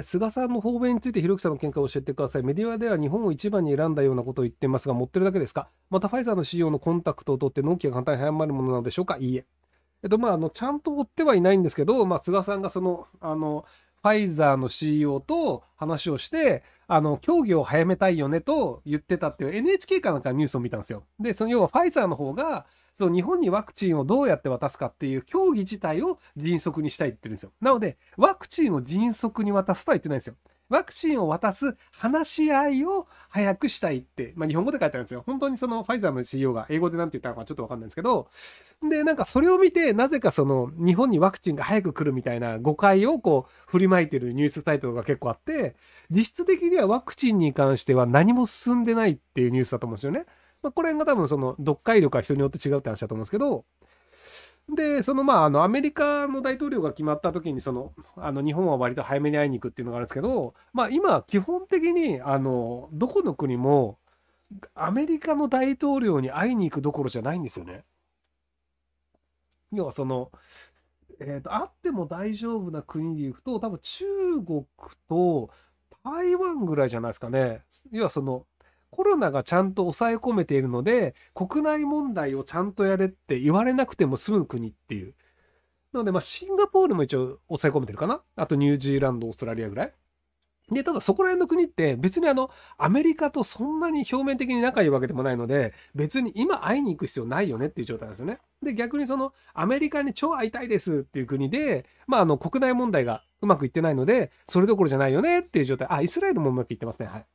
菅さんの方便についてひろきさんの見解を教えてください。メディアでは日本を一番に選んだようなことを言ってますが、持ってるだけですかまたファイザーの CEO のコンタクトを取って納期が簡単に早まるものなのでしょうかいいえ。えっと、まあ、あの、ちゃんと追ってはいないんですけど、まあ、菅さんがその、あの、ファイザーの CEO と話をして、あの、協議を早めたいよねと言ってたっていう NHK かなんかニュースを見たんですよ。で、その要はファイザーの方が、その日本にワクチンをどうやって渡すかっていう協議自体を迅速にしたいって言ってるんですよ。なので、ワクチンを迅速に渡すとは言ってないんですよ。ワクチンを渡す話し合いを早くしたいって、まあ、日本語で書いてあるんですよ。本当にそのファイザーの CEO が英語で何て言ったのかちょっとわかんないんですけど、で、なんかそれを見て、なぜかその日本にワクチンが早く来るみたいな誤解をこう振りまいてるニュースサイトが結構あって、実質的にはワクチンに関しては何も進んでないっていうニュースだと思うんですよね。まあ、これが多分その読解力は人によって違うって話だと思うんですけど、でそのまああのアメリカの大統領が決まった時にそのあの日本は割と早めに会いに行くっていうのがあるんですけど、まあ、今基本的にあのどこの国もアメリカの大統領に会いに行くどころじゃないんですよね。要はその、えーと、会っても大丈夫な国で行くと多分中国と台湾ぐらいじゃないですかね。要はそのコロナがちゃんと抑え込めているので、国内問題をちゃんとやれって言われなくても済む国っていう。なので、まあ、シンガポールも一応抑え込めてるかな。あと、ニュージーランド、オーストラリアぐらい。で、ただそこら辺の国って別にあの、アメリカとそんなに表面的に仲いいわけでもないので、別に今会いに行く必要ないよねっていう状態なんですよね。で、逆にその、アメリカに超会いたいですっていう国で、まああの、国内問題がうまくいってないので、それどころじゃないよねっていう状態。あ、イスラエルもうまくいってますね。はい。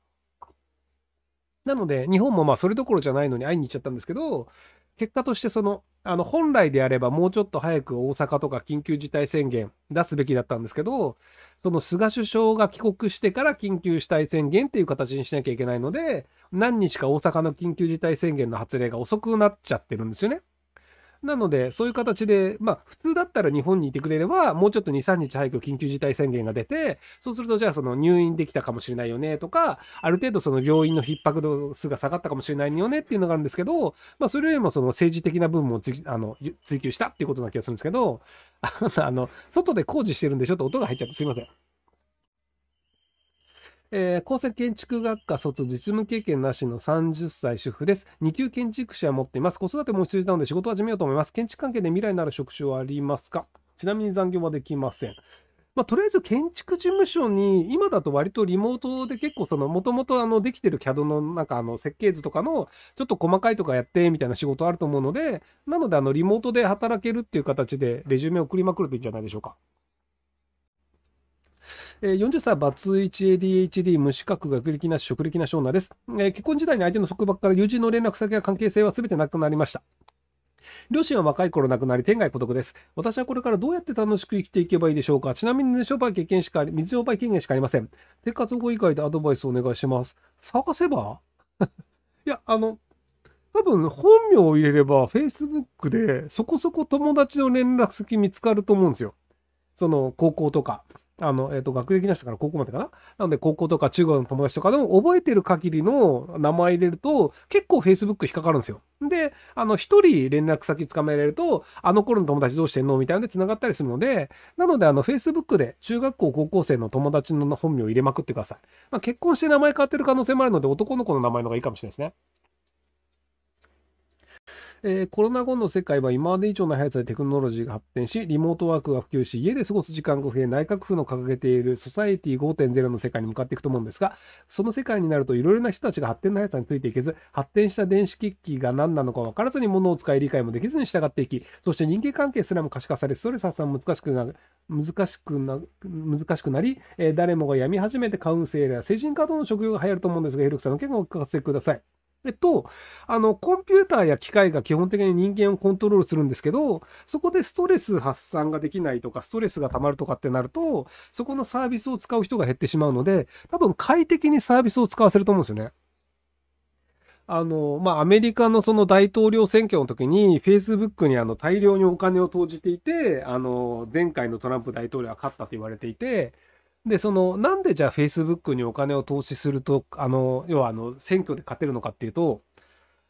なので、日本もまあそれどころじゃないのに会いに行っちゃったんですけど、結果としてその、あの、本来であればもうちょっと早く大阪とか緊急事態宣言出すべきだったんですけど、その菅首相が帰国してから緊急事態宣言っていう形にしなきゃいけないので、何日か大阪の緊急事態宣言の発令が遅くなっちゃってるんですよね。なので、そういう形で、まあ、普通だったら日本にいてくれれば、もうちょっと2、3日早く緊急事態宣言が出て、そうすると、じゃあ、その入院できたかもしれないよねとか、ある程度、その病院の逼迫度数が下がったかもしれないよねっていうのがあるんですけど、まあ、それよりも、その政治的な部分をあの追求したっていうことな気がするんですけど、あの、外で工事してるんで、ちょっと音が入っちゃってすいません。えー、高専建築学科卒実務経験なしの30歳主婦です。2級建築士は持っています。子育ても必要なので仕事を始めようと思います。建築関係で未来のある職種はありますかちなみに残業はできません。まあ、とりあえず建築事務所に、今だと割とリモートで結構その、もともとあの、できてる CAD のなんかあの、設計図とかの、ちょっと細かいとかやってみたいな仕事あると思うので、なのであの、リモートで働けるっていう形でレジュメ送りまくるといいんじゃないでしょうか。えー、40歳バツイチ a d h d 無資格学歴なし職歴なし女です、えー、結婚時代に相手の束縛から友人の連絡先や関係性は全てなくなりました両親は若い頃亡くなり天涯孤独です。私はこれからどうやって楽しく生きていけばいいでしょうかちなみに商売経験しか、水商売経験しかありません。生活保護以外でアドバイスお願いします。探せば いや、あの、多分本名を入れれば Facebook でそこそこ友達の連絡先見つかると思うんですよ。その高校とか。あの、えっ、ー、と、学歴の人から高校までかななので、高校とか中学の友達とかでも覚えてる限りの名前入れると、結構 Facebook 引っかかるんですよ。で、あの、一人連絡先つかめられると、あの頃の友達どうしてんのみたいなので繋がったりするので、なので、あの、Facebook で中学校、高校生の友達の本名を入れまくってください。まあ、結婚して名前変わってる可能性もあるので、男の子の名前の方がいいかもしれないですね。えー、コロナ後の世界は今まで以上の速さでテクノロジーが発展し、リモートワークが普及し、家で過ごす時間が増え、内閣府の掲げているソサエティ5.0の世界に向かっていくと思うんですが、その世界になるといろいろな人たちが発展の速さについていけず、発展した電子機器が何なのか分からずに物を使い理解もできずに従っていき、そして人間関係すらも可視化され、ストレス発散難しくな、難しくな、難しくなり、えー、誰もが病み始めてカウンセラー、精神科等の職業が流行ると思うんですが、ヘルクさんの件をお聞かせください。えっと、あの、コンピューターや機械が基本的に人間をコントロールするんですけど、そこでストレス発散ができないとか、ストレスが溜まるとかってなると、そこのサービスを使う人が減ってしまうので、多分快適にサービスを使わせると思うんですよね。あの、まあ、アメリカのその大統領選挙の時に、Facebook にあの大量にお金を投じていて、あの、前回のトランプ大統領は勝ったと言われていて、で、その、なんでじゃあ Facebook にお金を投資すると、あの、要はあの、選挙で勝てるのかっていうと、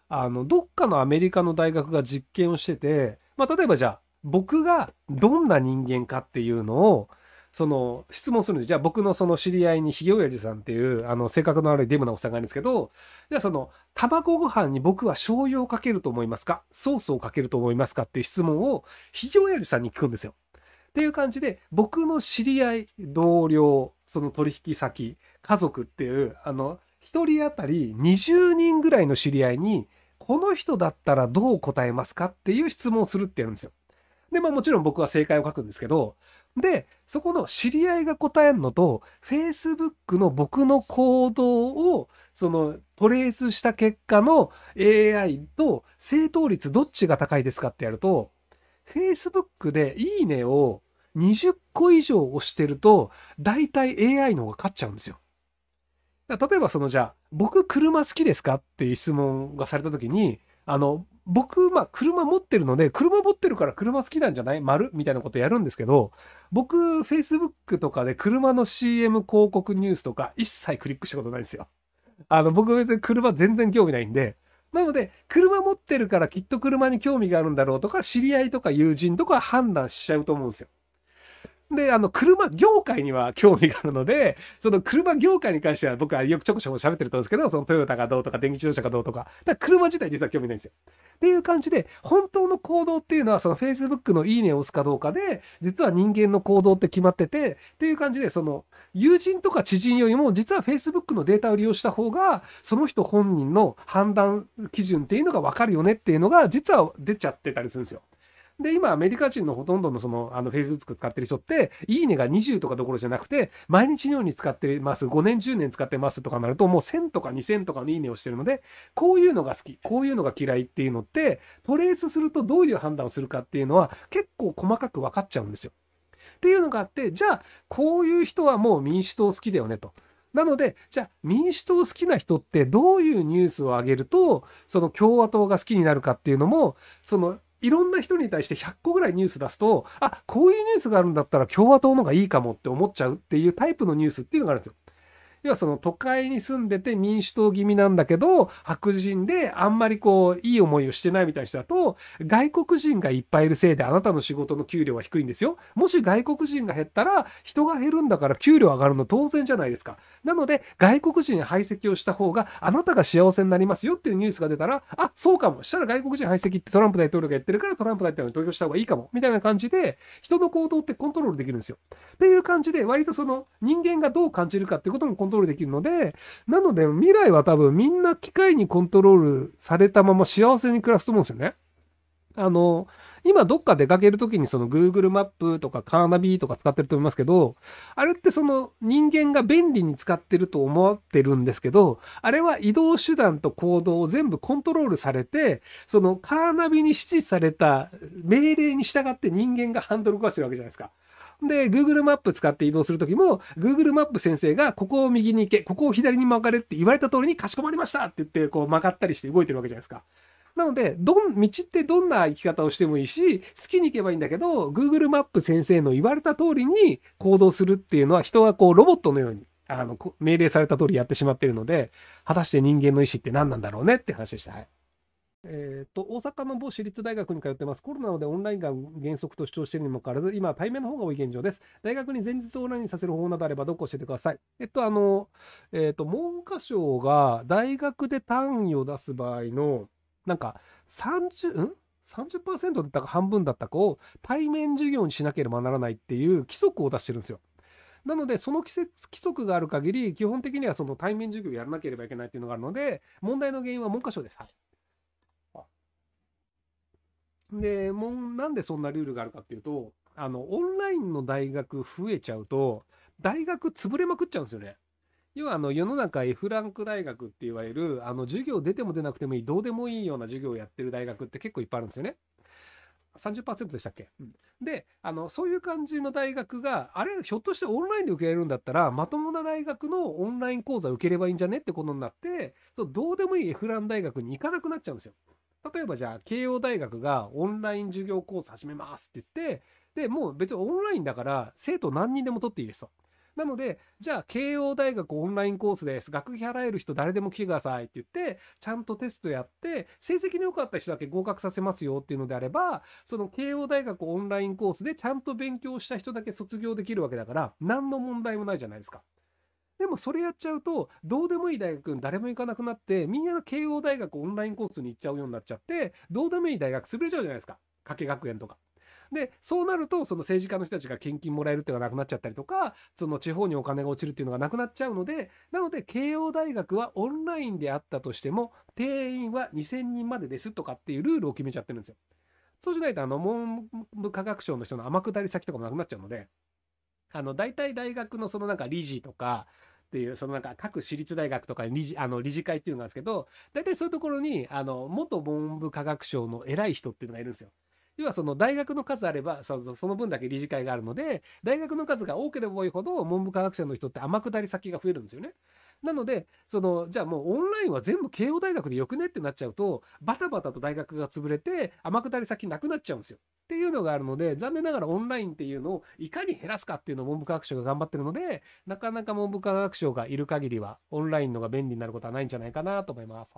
あの、どっかのアメリカの大学が実験をしてて、まあ、例えばじゃあ、僕がどんな人間かっていうのを、その、質問するんで、じゃあ僕のその知り合いにひげおやじさんっていう、あの、性格の悪いデブなおっさんがいるんですけど、じゃあその、卵ご飯に僕は醤油をかけると思いますかソースをかけると思いますかっていう質問を、ひげおやじさんに聞くんですよ。っていう感じで、僕の知り合い、同僚、その取引先、家族っていう、あの、一人当たり20人ぐらいの知り合いに、この人だったらどう答えますかっていう質問をするってやるんですよ。で、まあもちろん僕は正解を書くんですけど、で、そこの知り合いが答えんのと、Facebook の僕の行動を、そのトレースした結果の AI と正答率どっちが高いですかってやると、Facebook でいいねを20個以上押してると、大体 AI の方が勝っちゃうんですよ。例えばそのじゃあ、僕車好きですかっていう質問がされた時に、あの、僕、まあ、車持ってるので、車持ってるから車好きなんじゃない丸みたいなことやるんですけど、僕、Facebook とかで車の CM 広告ニュースとか一切クリックしたことないんですよ。あの、僕別に車全然興味ないんで、なので、車持ってるからきっと車に興味があるんだろうとか、知り合いとか友人とか判断しちゃうと思うんですよ。で、あの、車業界には興味があるので、その車業界に関しては僕はよくちょこちょこ喋ってると思うんですけど、そのトヨタがどうとか電気自動車がどうとか、だ車自体実は興味ないんですよ。っていう感じで、本当の行動っていうのはその Facebook のいいねを押すかどうかで、実は人間の行動って決まってて、っていう感じで、その友人とか知人よりも実は Facebook のデータを利用した方が、その人本人の判断基準っていうのがわかるよねっていうのが実は出ちゃってたりするんですよ。で、今、アメリカ人のほとんどのその、あの、フェイ e b o 使ってる人って、いいねが20とかどころじゃなくて、毎日のように使ってます、5年、10年使ってますとかなると、もう1000とか2000とかのいいねをしてるので、こういうのが好き、こういうのが嫌いっていうのって、トレースするとどういう判断をするかっていうのは、結構細かく分かっちゃうんですよ。っていうのがあって、じゃあ、こういう人はもう民主党好きだよねと。なので、じゃあ民主党好きな人ってどういうニュースを上げると、その共和党が好きになるかっていうのも、そのいろんな人に対して100個ぐらいニュース出すと、あ、こういうニュースがあるんだったら共和党のがいいかもって思っちゃうっていうタイプのニュースっていうのがあるんですよ。要はその都会に住んでて民主党気味なんだけど、白人であんまりこう、いい思いをしてないみたいな人だと、外国人がいっぱいいるせいであなたの仕事の給料は低いんですよ。もし外国人が減ったら、人が減るんだから給料上がるの当然じゃないですか。なので、外国人排斥をした方があなたが幸せになりますよっていうニュースが出たら、あ、そうかも。したら外国人排斥ってトランプ大統領がやってるからトランプ大統領に投票した方がいいかも。みたいな感じで、人の行動ってコントロールできるんですよ。っていう感じで、割とその人間がどう感じるかっていうこともコントロールロールできるので、なので未来は多分みんな機械にコントロールされたまま幸せに暮らすと思うんですよね。あの、今どっか出かけるときにその Google マップとかカーナビとか使ってると思いますけど、あれってその人間が便利に使ってると思ってるんですけど、あれは移動手段と行動を全部コントロールされて、そのカーナビに指示された命令に従って人間がハンドル動かしてるわけじゃないですか。で、Google マップ使って移動するときも、Google マップ先生が、ここを右に行け、ここを左に曲がれって言われた通りにかしこまりましたって言って、こう曲がったりして動いてるわけじゃないですか。なので、どん、道ってどんな行き方をしてもいいし、好きに行けばいいんだけど、Google マップ先生の言われた通りに行動するっていうのは、人がこう、ロボットのように、あの、命令された通りやってしまってるので、果たして人間の意思って何なんだろうねって話でした。はい。えー、と、大阪の某私立大学に通ってます。コロナでオンラインが原則と主張しているにもかかわらず、今は対面の方が多い現状です。大学に前日オンラインさせる方法などあれば、どこ教えてください。えっと、あの、えっ、ー、と、文科省が大学で単位を出す場合の、なんか30、ん30%だったか半分だったかを対面授業にしなければならないっていう規則を出してるんですよ。なので、その規則がある限り、基本的にはその対面授業をやらなければいけないっていうのがあるので、問題の原因は文科省です。はいで、もうなんでそんなルールがあるかっていうと、あの、オンラインの大学増えちゃうと、大学潰れまくっちゃうんですよね。要はあの世の中 F ランク大学って言われるあの授業出ても出なくてもいいどうでもいいような授業をやってる大学って結構いっぱいあるんですよね。30%でしたっけ、うん、であのそういう感じの大学があれひょっとしてオンラインで受けられるんだったらまともな大学のオンライン講座受ければいいんじゃねってことになってそうどうでもいい F ラン大学に行かなくなっちゃうんですよ。例えばじゃあ、慶応大学がオンライン授業コース始めますって言って、で、もう別にオンラインだから生徒何人でも取っていいですと。なので、じゃあ、慶応大学オンラインコースです。学費払える人誰でも来てくださいって言って、ちゃんとテストやって、成績の良かった人だけ合格させますよっていうのであれば、その慶応大学オンラインコースでちゃんと勉強した人だけ卒業できるわけだから、何の問題もないじゃないですか。でもそれやっちゃうと、どうでもいい大学に誰も行かなくなって、みんな慶応大学オンラインコースに行っちゃうようになっちゃって、どうでもいい大学潰れちゃうじゃないですか。加計学園とか。で、そうなると、その政治家の人たちが献金もらえるっていうのがなくなっちゃったりとか、その地方にお金が落ちるっていうのがなくなっちゃうので、なので、慶応大学はオンラインであったとしても、定員は2000人までですとかっていうルールを決めちゃってるんですよ。そうしないと、あの、文部科学省の人の天下り先とかもなくなっちゃうので、あの、大体大学のそのなんか理事とか、っていう、そのなんか各私立大学とか理事、あの理事会っていうのがあるんですけど、大体そういうところに、あの、元文部科学省の偉い人っていうのがいるんですよ。要はその大学の数あればその分だけ理事会があるので大学の数が多ければ多いほど文部科学省の人って天下り先が増えるんですよね。なので、その、じゃあもうオンラインは全部慶応大学でよくねってなっちゃうと、バタバタと大学が潰れて、天下り先なくなっちゃうんですよ。っていうのがあるので、残念ながらオンラインっていうのをいかに減らすかっていうのを文部科学省が頑張ってるので、なかなか文部科学省がいる限りは、オンラインのが便利になることはないんじゃないかなと思います。